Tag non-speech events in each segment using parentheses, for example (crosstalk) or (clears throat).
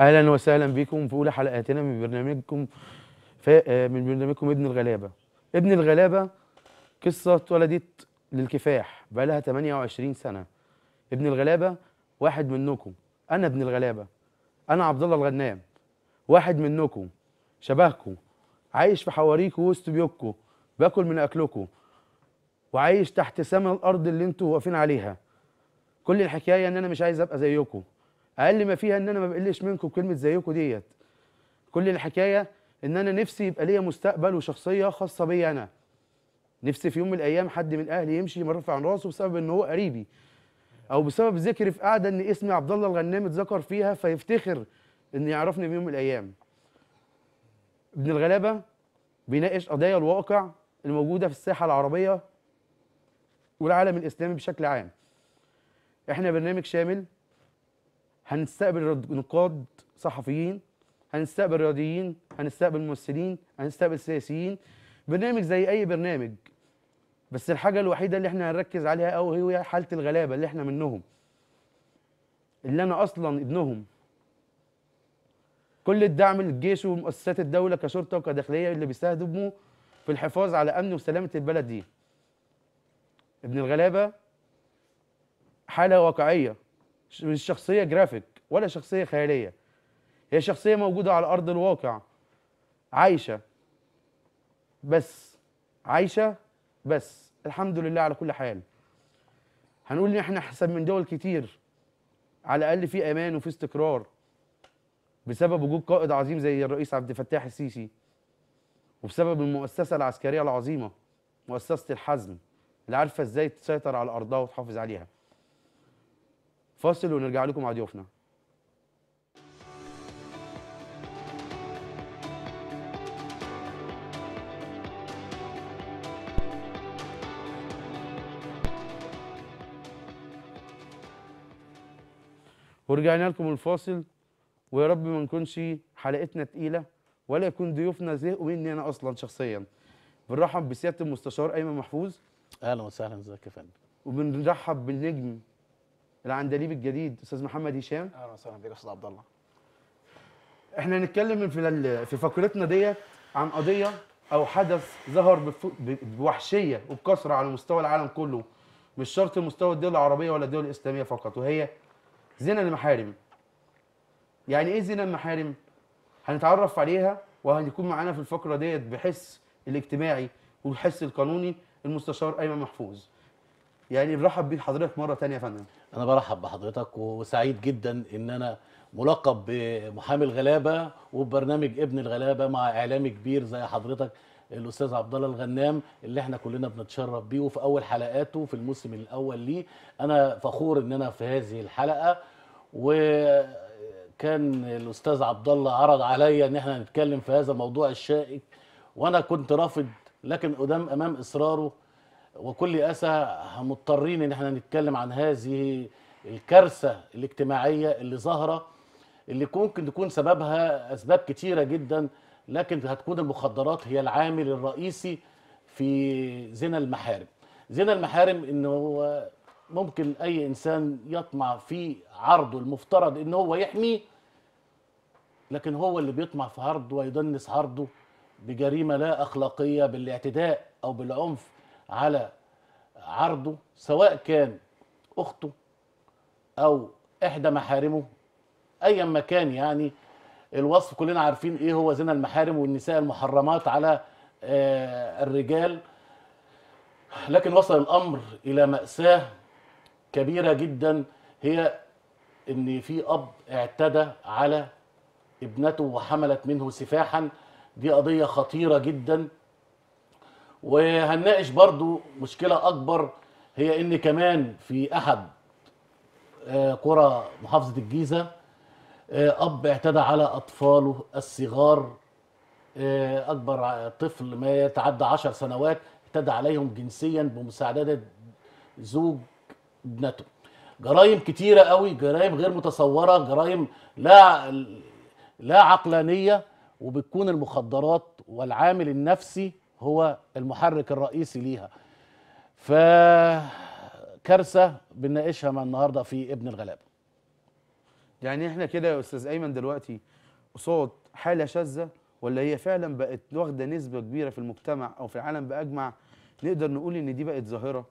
اهلا وسهلا بكم في اولى حلقاتنا من برنامجكم ف... آه، من برنامجكم ابن الغلابه ابن الغلابه قصه اتولدت للكفاح بقى لها 28 سنه ابن الغلابه واحد منكم انا ابن الغلابه انا عبد الله الغنام واحد منكم شبهكم عايش في حواريكم وسط بيوتكم باكل من اكلكم وعايش تحت سما الارض اللي انتوا واقفين عليها كل الحكايه ان انا مش عايز ابقى زيكم اقل ما فيها ان انا ما بقلش منكم كلمه زيكم ديت كل الحكايه ان انا نفسي يبقى ليا مستقبل وشخصيه خاصه بيا انا نفسي في يوم من الايام حد من اهلي يمشي مرفع عن راسه بسبب ان هو قريبي او بسبب ذكر في قعده ان اسمي عبد الله الغنام اتذكر فيها فيفتخر ان يعرفني في يوم من الايام ابن الغلابه بيناقش قضايا الواقع الموجوده في الساحه العربيه والعالم الاسلامي بشكل عام احنا برنامج شامل هنستقبل نقاد صحفيين هنستقبل رياضيين هنستقبل ممثلين هنستقبل سياسيين برنامج زي اي برنامج بس الحاجه الوحيده اللي احنا هنركز عليها قوي هي حاله الغلابه اللي احنا منهم اللي انا اصلا ابنهم كل الدعم للجيش ومؤسسات الدوله كشرطه وكداخليه اللي بيستهدفوا في الحفاظ على امن وسلامه البلد دي ابن الغلابه حاله واقعيه مش شخصيه جرافيك ولا شخصيه خياليه هي شخصيه موجوده على ارض الواقع عايشه بس عايشه بس الحمد لله على كل حال هنقول ان احنا احسن من دول كتير على الاقل في امان وفي استقرار بسبب وجود قائد عظيم زي الرئيس عبد الفتاح السيسي وبسبب المؤسسه العسكريه العظيمه مؤسسه الحزم اللي عارفه ازاي تسيطر على ارضها وتحافظ عليها فاصل ونرجع لكم مع ضيوفنا ورجعنا لكم الفاصل ويا رب ما نكونش حلقتنا تقيله ولا يكون ضيوفنا زهقوا مني انا اصلا شخصيا بنرحب بسياده المستشار ايمن محفوظ اهلا وسهلا ازيك يا فندم وبنرحب بالنجم العندليب الجديد استاذ محمد هشام اهلا وسهلا بك استاذ عبد الله احنا هنتكلم في في فقرتنا ديت عن قضيه او حدث ظهر بوحشيه وبكثره على مستوى العالم كله مش شرط مستوى الدول العربيه ولا الدول الاسلاميه فقط وهي زنا المحارم يعني ايه زنا المحارم هنتعرف عليها وهيكون معانا في الفقره ديت بحس الاجتماعي والحس القانوني المستشار ايمن محفوظ يعني نرحب بحضرتك حضرتك مره ثانيه يا فندم انا برحب بحضرتك وسعيد جدا ان انا ملقب بمحامي الغلابه وبرنامج ابن الغلابه مع اعلامي كبير زي حضرتك الاستاذ عبد الله الغنام اللي احنا كلنا بنتشرف بيه وفي اول حلقاته في الموسم الاول ليه انا فخور ان انا في هذه الحلقه وكان الاستاذ عبد الله عرض عليا ان احنا نتكلم في هذا الموضوع الشائك وانا كنت رافض لكن قدام امام اصراره وكل أسى مضطرين إن احنا نتكلم عن هذه الكارثة الاجتماعية اللي ظاهرة اللي ممكن تكون سببها أسباب كتيرة جدا لكن هتكون المخدرات هي العامل الرئيسي في زنا المحارم زنا المحارم إن هو ممكن أي إنسان يطمع في عرضه المفترض إن هو يحميه لكن هو اللي بيطمع في عرضه ويدنس عرضه بجريمة لا أخلاقية بالاعتداء أو بالعنف على عرضه سواء كان أخته أو إحدى محارمه أيا ما كان يعني الوصف كلنا عارفين إيه هو زنا المحارم والنساء المحرمات على آه، الرجال لكن وصل الأمر إلى مأساة كبيرة جدا هي إن في أب اعتدى على ابنته وحملت منه سفاحا دي قضية خطيرة جدا وهنناقش برضو مشكلة أكبر هي إن كمان في أحد آه، قرى محافظة الجيزة آه، أب اعتدى على أطفاله الصغار آه، أكبر طفل ما يتعدى عشر سنوات اعتدى عليهم جنسيا بمساعدة زوج ابنته جرائم كتيرة قوي جرائم غير متصورة جرائم لا لا عقلانية وبتكون المخدرات والعامل النفسي هو المحرك الرئيسي ليها كارثه بنناقشها مع النهاردة في ابن الغلابة يعني احنا كده يا استاذ ايمن دلوقتي قصاد حالة شاذة ولا هي فعلا بقت واخدة نسبة كبيرة في المجتمع او في العالم بأجمع نقدر نقول ان دي بقت ظاهرة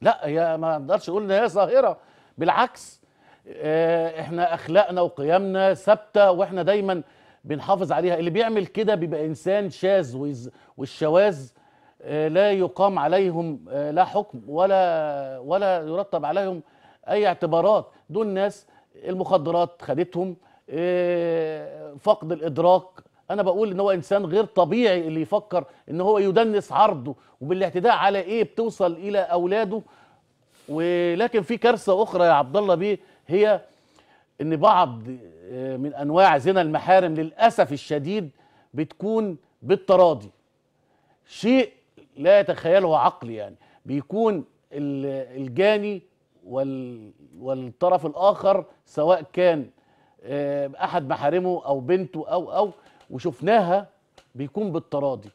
لا هي ما نقدرش نقول ان هي ظاهرة بالعكس آه، احنا اخلاقنا وقيمنا ثابتة واحنا دايما بنحافظ عليها اللي بيعمل كده بيبقى انسان شاذ والشواذ آه، لا يقام عليهم آه، لا حكم ولا ولا يرتب عليهم اي اعتبارات دول ناس المخدرات خدتهم آه، فقد الادراك انا بقول ان هو انسان غير طبيعي اللي يفكر ان هو يدنس عرضه وبالاعتداء على ايه بتوصل الى اولاده ولكن في كارثه اخرى يا عبد الله بيه هي ان بعض آه، من انواع زنا المحارم للاسف الشديد بتكون بالتراضي شيء لا يتخيله عقل يعني بيكون الجاني والطرف الاخر سواء كان آه، احد محارمه او بنته او او وشفناها بيكون بالتراضي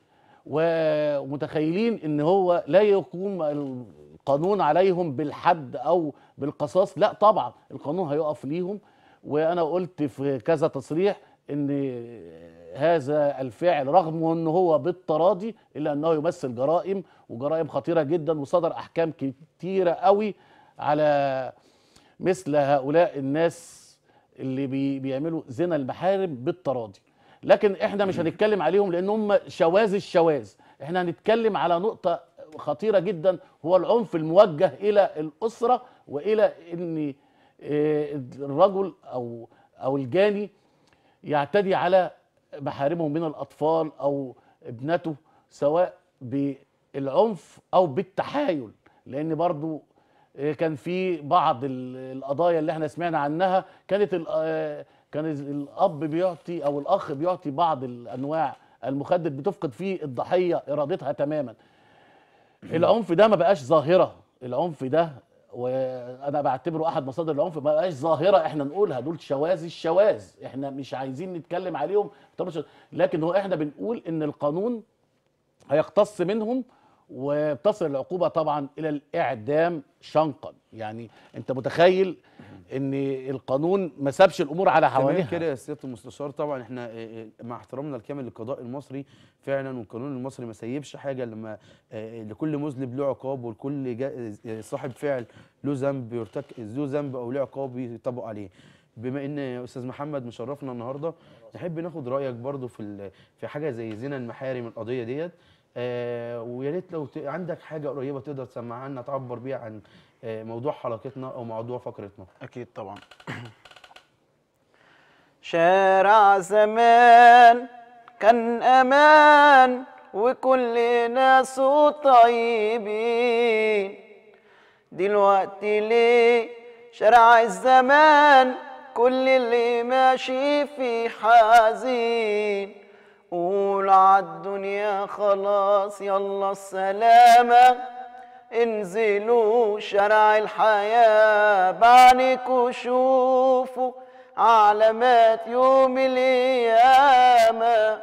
ومتخيلين ان هو لا يقوم القانون عليهم بالحد او بالقصاص لا طبعا القانون هيقف ليهم وانا قلت في كذا تصريح ان هذا الفعل رغم ان هو بالتراضي الا انه يمثل جرائم وجرائم خطيره جدا وصدر احكام كتيره قوي على مثل هؤلاء الناس اللي بي بيعملوا زنا المحارم بالتراضي لكن احنا مش هنتكلم عليهم لان هم شواذ الشواذ احنا هنتكلم على نقطه خطيره جدا هو العنف الموجه الى الاسره والى ان الرجل او او الجاني يعتدي على محارمه من الاطفال او ابنته سواء بالعنف او بالتحايل لان برضو آه، كان في بعض القضايا اللي احنا سمعنا عنها كانت آه، كان الاب بيعطي او الاخ بيعطي بعض الانواع المخدر بتفقد فيه الضحيه ارادتها تماما العنف ده ما بقاش ظاهره العنف ده وانا بعتبره احد مصادر العنف ما بقاش ظاهره احنا نقولها دول شواذ الشواذ احنا مش عايزين نتكلم عليهم لكن هو احنا بنقول ان القانون هيقتص منهم وبتصل العقوبه طبعا الى الاعدام شنقا يعني انت متخيل ان القانون ما سابش الامور على حواليها كده يا سياده المستشار طبعا احنا آه، آه، مع احترامنا الكامل للقضاء المصري فعلا والقانون المصري ما سيبش حاجه لما آه، لكل مذنب له عقاب ولكل صاحب فعل له ذنب يرتكب له ذنب او له عقاب يطبق عليه بما ان استاذ محمد مشرفنا النهارده نحب ناخد رايك برضو في في حاجه زي زنا المحارم القضيه ديت آه ويا ريت لو عندك حاجه قريبه تقدر تسمعها لنا تعبر بيها عن آه، موضوع حلقتنا او موضوع فقرتنا اكيد طبعا (clears throat) شارع زمان كان امان وكل ناسه طيبين دلوقتي ليه شارع الزمان كل اللي ماشي فيه حزين قول عالدنيا خلاص يلا السلامه انزلوا شرع الحياة بعنك شوفوا علامات يوم القيامة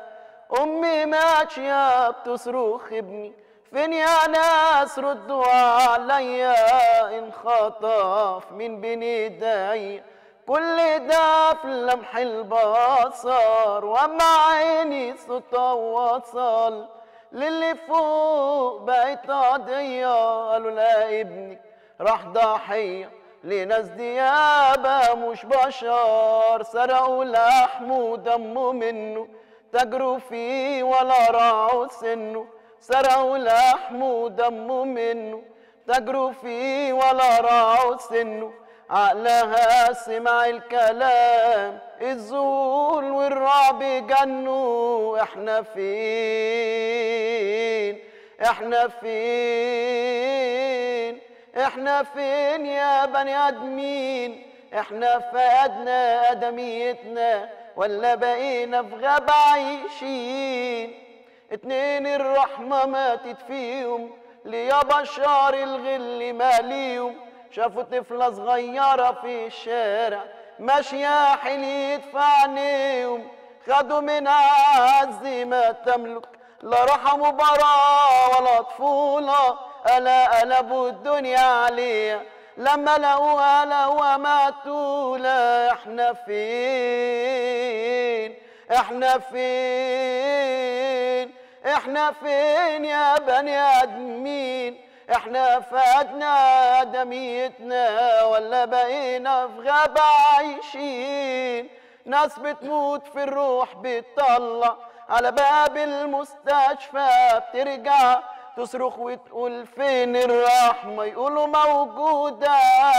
أمي ماشية بتصرخ ابني فين يا ناس ردوا عليا انخطف من بين ايديا كل ده في لمح البصر ومع عيني صوت وصل للي فوق بقت قضية قالوا لا ابني راح ضحية لناس ديابة مش بشر سرقوا لحمه ودمه منه تجروا فيه ولا راعوا سنه سرقوا لحمه ودمه منه تجروا فيه ولا راعوا سنه عقلها سمع الكلام الزول والرعب جنوا احنا فين احنا فين احنا فين يا بني ادمين احنا فقدنا ادميتنا ولا بقينا في غاب عايشين اتنين الرحمه ماتت فيهم ليا بشار الغل ماليهم شافوا طفلة صغيرة في الشارع ماشية حليت في عينيهم خدوا منها عز ما تملك لا راحة مباراة ولا طفولة ألا قلبوا الدنيا عليها لما لقوها لقوها مقتولة احنا فين احنا فين احنا فين يا بني ادمين احنا فقدنا دميتنا ولا بقينا في غابة عايشين ناس بتموت في الروح بتطلع على باب المستشفى بترجع تصرخ وتقول فين الرحمة يقولوا موجودة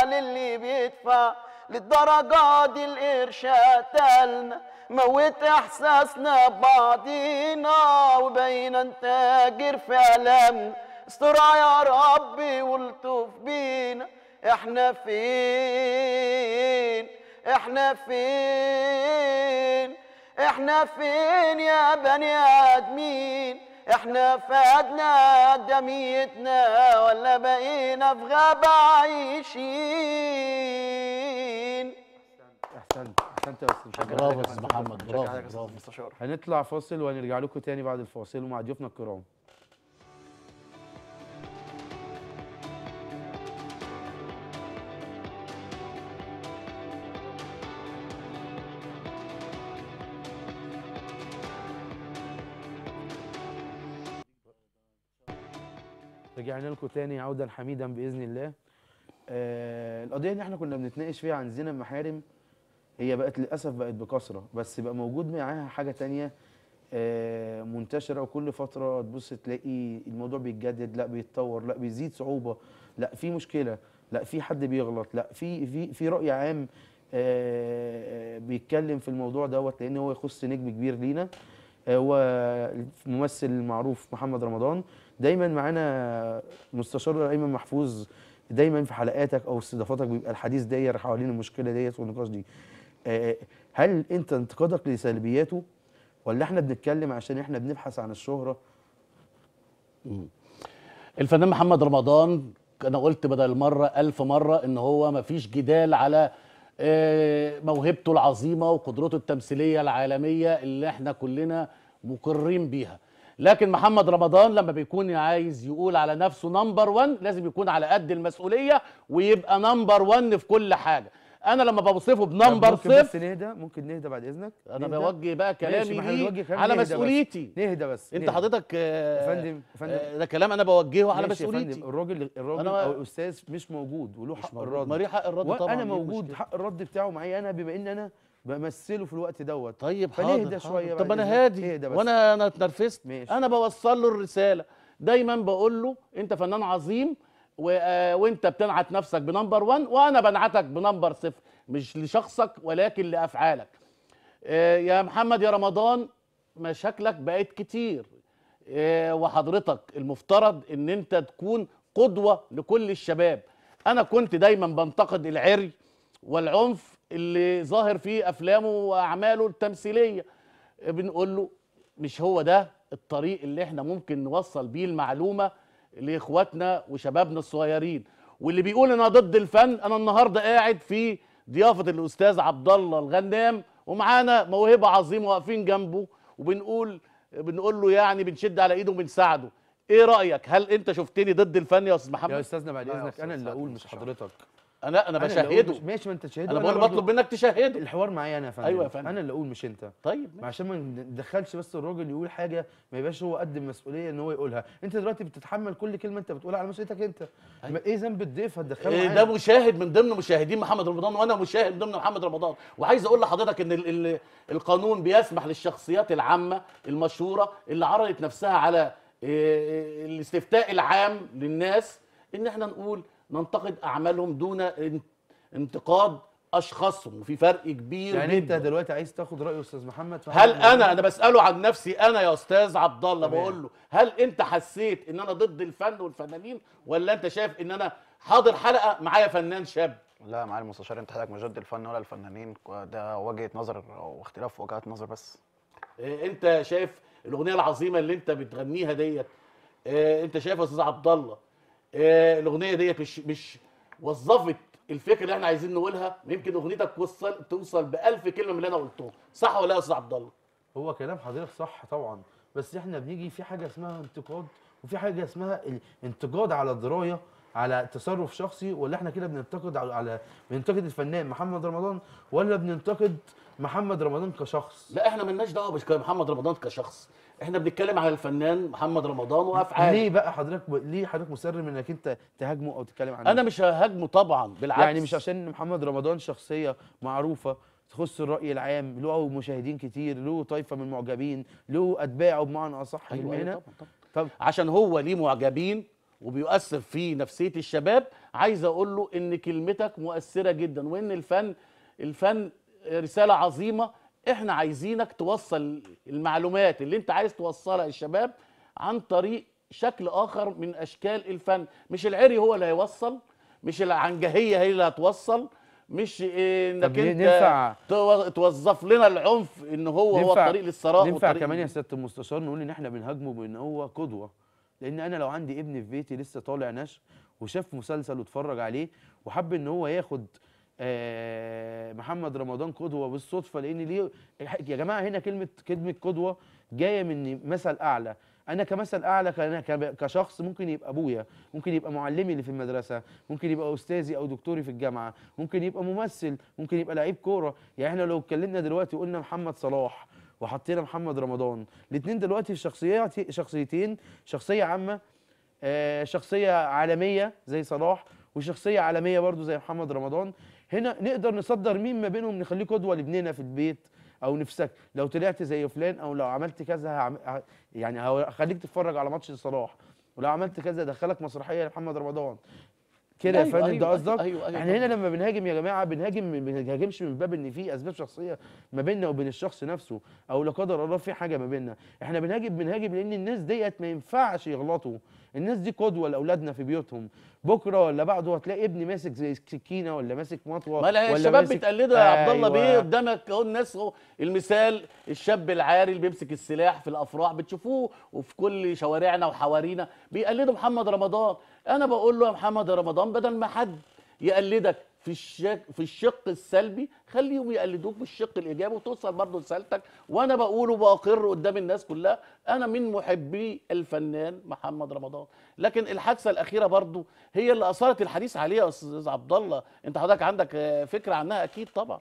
للي بيدفع للدرجة دي القرش قتلنا موت احساسنا ببعضينا وبينا نتاجر في ألمنا استرع يا ربي والطف بينا احنا فين احنا فين احنا فين يا بني ادمين احنا فادنا دميتنا ولا بقينا في غابة عايشين احسنت احسنت يا استاذ برافو يا استاذ محمد برافو برافو هنطلع فاصل وهنرجع لكم تاني بعد الفاصل ومع ضيوفنا الكرام رجعنا لكم تاني عودا حميدا باذن الله آه القضيه اللي احنا كنا بنتناقش فيها عن زنا المحارم هي بقت للاسف بقت بكثره بس بقى موجود معاها حاجه تانية آه منتشره وكل فتره تبص تلاقي الموضوع بيتجدد لا بيتطور لا بيزيد صعوبه لا في مشكله لا في حد بيغلط لا في في في راي عام آه بيتكلم في الموضوع دوت لان هو يخص نجم كبير لينا آه، هو الممثل المعروف محمد رمضان دايما معانا مستشار ايمن محفوظ دايما في حلقاتك او استضافاتك بيبقى الحديث داير حوالين المشكله ديت والنقاش دي آه، آه، هل انت انتقادك لسلبياته ولا احنا بنتكلم عشان احنا بنبحث عن الشهره الفنان محمد رمضان انا قلت بدل المره ألف مره ان هو مفيش جدال على آه، موهبته العظيمه وقدرته التمثيليه العالميه اللي احنا كلنا مقرين بيها لكن محمد رمضان لما بيكون عايز يقول على نفسه نمبر 1 لازم يكون على قد المسؤوليه ويبقى نمبر 1 في كل حاجه انا لما بوصفه بنمبر ممكن صفر بس نهدى ممكن نهدى بعد اذنك انا بوجه بقى كلامي ليه على مسؤوليتي نهدى بس انت حضرتك آه، يا فندم فندم آه، ده كلام انا بوجهه على مسؤوليتي الراجل الراجل او الأستاذ مش موجود وله حق الرد ما ليه حق الرد طبعا انا موجود حق الرد بتاعه معايا انا بما ان انا بمثله في الوقت دوت طيب حاضر, حاضر. شويه طب انا هادي وانا انا اتنرفزت انا بوصل له الرساله دايما بقول له انت فنان عظيم و... آه، وانت بتنعت نفسك بنمبر 1 وانا بنعتك بنمبر صفر مش لشخصك ولكن لافعالك آه، يا محمد يا رمضان مشاكلك بقت كتير آه، وحضرتك المفترض ان انت تكون قدوه لكل الشباب انا كنت دايما بنتقد العري والعنف اللي ظاهر في افلامه واعماله التمثيليه بنقول له مش هو ده الطريق اللي احنا ممكن نوصل بيه المعلومه لاخواتنا وشبابنا الصغيرين واللي بيقول انا ضد الفن انا النهارده قاعد في ضيافه الاستاذ عبد الله الغنام ومعانا موهبه عظيمه واقفين جنبه وبنقول بنقول له يعني بنشد على ايده وبنساعده ايه رايك هل انت شفتني ضد الفن يا استاذ محمد يا استاذنا بعد اذنك انا اللي اقول مش حضرتك انا انا بشهده ماشي ما انت تشهده انا بقول بطلب منك تشهده الحوار معايا انا يا فندم ايوه يا فندم انا اللي اقول مش انت طيب ما عشان ما ندخلش بس الراجل يقول حاجه ما يبقاش هو قد المسؤوليه ان هو يقولها انت دلوقتي بتتحمل كل كلمه انت بتقولها على مسؤوليتك انت أيوة. ايه ذنب الضيف هتدخله إيه ده مشاهد من ضمن مشاهدين محمد رمضان وانا مشاهد من ضمن محمد رمضان وعايز اقول لحضرتك ان القانون بيسمح للشخصيات العامه المشهوره اللي عرضت نفسها على إيه، إيه، الاستفتاء العام للناس ان احنا نقول ننتقد اعمالهم دون انتقاد اشخاصهم وفي فرق كبير يعني انت دلوقتي عايز تاخد راي استاذ محمد هل انا انا بساله عن نفسي انا يا استاذ عبد الله بقول له هل انت حسيت ان انا ضد الفن والفنانين ولا انت شايف ان انا حاضر حلقه معايا فنان شاب لا معايا معالي المستشار انت حضرتك مش ضد الفن ولا الفنانين ده وجهه نظر واختلاف وجهات نظر بس إيه انت شايف الاغنيه العظيمه اللي انت بتغنيها ديت إيه انت شايف يا استاذ عبد الله آه، الاغنيه ديت مش مش وظفت الفكره اللي احنا عايزين نقولها يمكن اغنيتك توصل توصل ب 1000 كلمه من اللي انا قلته صح ولا يا استاذ عبد الله هو كلام حضرتك صح طبعا بس احنا بنيجي في حاجه اسمها انتقاد وفي حاجه اسمها الانتقاد على درايه على تصرف شخصي ولا احنا كده بننتقد على بننتقد الفنان محمد رمضان ولا بننتقد محمد رمضان كشخص لا احنا مالناش دعوه بمحمد رمضان كشخص احنا بنتكلم على الفنان محمد رمضان وافعاله ليه بقى حضرتك ليه حضرتك مصر انك انت تهاجمه او تتكلم عنه انا مش ههاجمه طبعا بالعكس يعني مش عشان محمد رمضان شخصيه معروفه تخص الراي العام له مشاهدين كتير له طائفه من المعجبين له اتباعه بمعنى اصح أيوة أيوة طبعا طبعا. عشان هو ليه معجبين وبيؤثر في نفسيه الشباب عايز اقول له ان كلمتك مؤثره جدا وان الفن الفن رساله عظيمه احنا عايزينك توصل المعلومات اللي انت عايز توصلها للشباب عن طريق شكل اخر من اشكال الفن مش العري هو اللي هيوصل مش العنجهيه هي اللي هتوصل مش انك انت توظف لنا العنف ان هو هو الطريق للثراء ينفع كمان يا سياده المستشار نقول ان احنا بنهاجمه بان هو قدوه لان انا لو عندي ابن في بيتي لسه طالع نشء وشاف مسلسل واتفرج عليه وحب ان هو ياخد آه، محمد رمضان قدوه بالصدفه لان ليه يا جماعه هنا كلمه كلمه قدوه جايه من مثل اعلى انا كمثل اعلى كشخص ممكن يبقى ابويا ممكن يبقى معلمي اللي في المدرسه ممكن يبقى استاذي او دكتوري في الجامعه ممكن يبقى ممثل ممكن يبقى لعيب كوره يعني احنا لو اتكلمنا دلوقتي وقلنا محمد صلاح وحطينا محمد رمضان الاثنين دلوقتي شخصيات شخصيتين شخصيه عامه آه، شخصيه عالميه زي صلاح وشخصيه عالميه برضو زي محمد رمضان هنا نقدر نصدر مين ما بينهم نخليه قدوه لابننا في البيت او نفسك لو طلعت زي فلان او لو عملت كذا هعم... يعني هخليك تتفرج على ماتش صلاح ولو عملت كذا دخلك مسرحيه لمحمد رمضان كده أيوة يا فندم أيوة، ده قصدك أيوة أيوة احنا أيوة هنا لما بنهاجم يا جماعه بنهاجم ما بنهاجمش من باب ان في اسباب شخصيه ما بيننا وبين الشخص نفسه او لا قدر الله في حاجه ما بيننا احنا بنهاجم بنهاجم لان الناس ديت ما ينفعش يغلطوا الناس دي قدوه لاولادنا في بيوتهم بكره ولا بعده هتلاقي ابني ماسك زي سكينه ولا ماسك مطوه ما ولا الشباب بتقلده بتقلدها يا عبد الله أيوة. بيه قدامك اهو الناس المثال الشاب العاري اللي بيمسك السلاح في الافراح بتشوفوه وفي كل شوارعنا وحوارينا بيقلدوا محمد رمضان انا بقول له يا محمد رمضان بدل ما حد يقلدك في الشق في الشق السلبي خليهم يقلدوك بالشق الايجابي وتوصل برضه رسالتك وانا بقوله وباقر قدام الناس كلها انا من محبي الفنان محمد رمضان لكن الحادثه الاخيره برضه هي اللي اثارت الحديث عليها يا استاذ عبد الله انت حضرتك عندك فكره عنها اكيد طبعا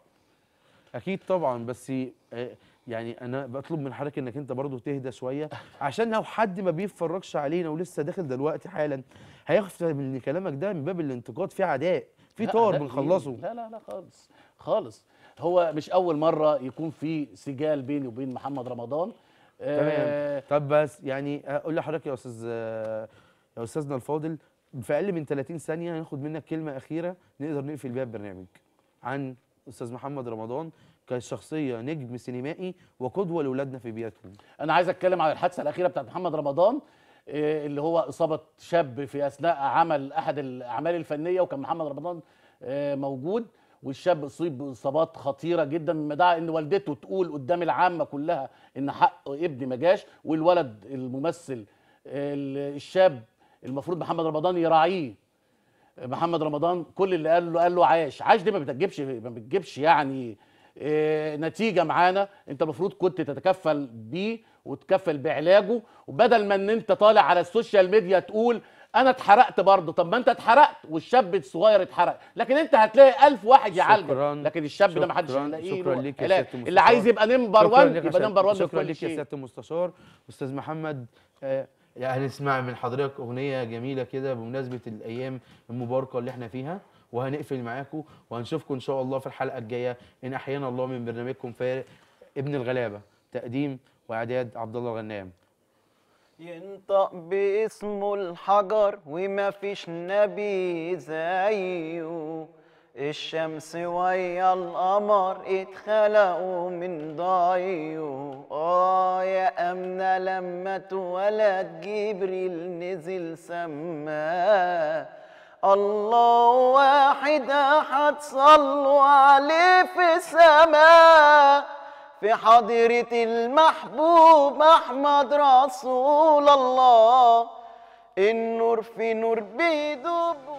اكيد طبعا بس آه، يعني انا بطلب من حضرتك انك انت برضه تهدى شويه عشان لو حد ما بيتفرجش علينا ولسه داخل دلوقتي حالا هياخد من كلامك ده من باب الانتقاد في عداء في طار بنخلصه لا لا لا خالص خالص هو مش اول مره يكون في سجال بيني وبين محمد رمضان تمام آه، طب بس يعني اقول لحضرتك يا استاذ يا استاذنا الفاضل في اقل من 30 ثانيه هناخد منك كلمه اخيره نقدر نقفل بيها البرنامج عن استاذ محمد رمضان كشخصيه نجم سينمائي وقدوه لاولادنا في بيئتهم. انا عايز اتكلم على الحادثه الاخيره بتاعت محمد رمضان إيه، اللي هو اصابه شاب في اثناء عمل احد الاعمال الفنيه وكان محمد رمضان إيه، موجود والشاب اصيب باصابات خطيره جدا ما دعا ان والدته تقول قدام العامه كلها ان حق ابني ما جاش والولد الممثل الشاب المفروض محمد رمضان يراعيه محمد رمضان كل اللي قال له قال له عاش عاش دي ما بتجيبش ما بتجيبش يعني إيه، نتيجه معانا انت المفروض كنت تتكفل بيه وتكفل بعلاجه وبدل ما ان انت طالع على السوشيال ميديا تقول انا اتحرقت برضه طب ما انت اتحرقت والشاب الصغير اتحرق لكن انت هتلاقي ألف واحد يعالجك لكن الشاب ده ما حدش هيلاقيه شكرا ليك يا سياده المستشار اللي عايز يبقى نمبر 1 يبقى نمبر 1 شكرا ليك يا سياده المستشار استاذ محمد آه هنسمع من حضرتك اغنيه جميله كده بمناسبه الايام المباركه اللي احنا فيها وهنقفل معاكم وهنشوفكم ان شاء الله في الحلقه الجايه ان احيانا الله من برنامجكم فارق ابن الغلابه تقديم واعداد عبد الله غنام ينطق باسمه الحجر وما فيش نبي زيه الشمس ويا القمر اتخلقوا من ضيه اه يا امنه لما اتولد جبريل نزل سماه الله واحد احد صلوا عليه في السماء في حضرة المحبوب أحمد رسول الله النور في نور بيدوب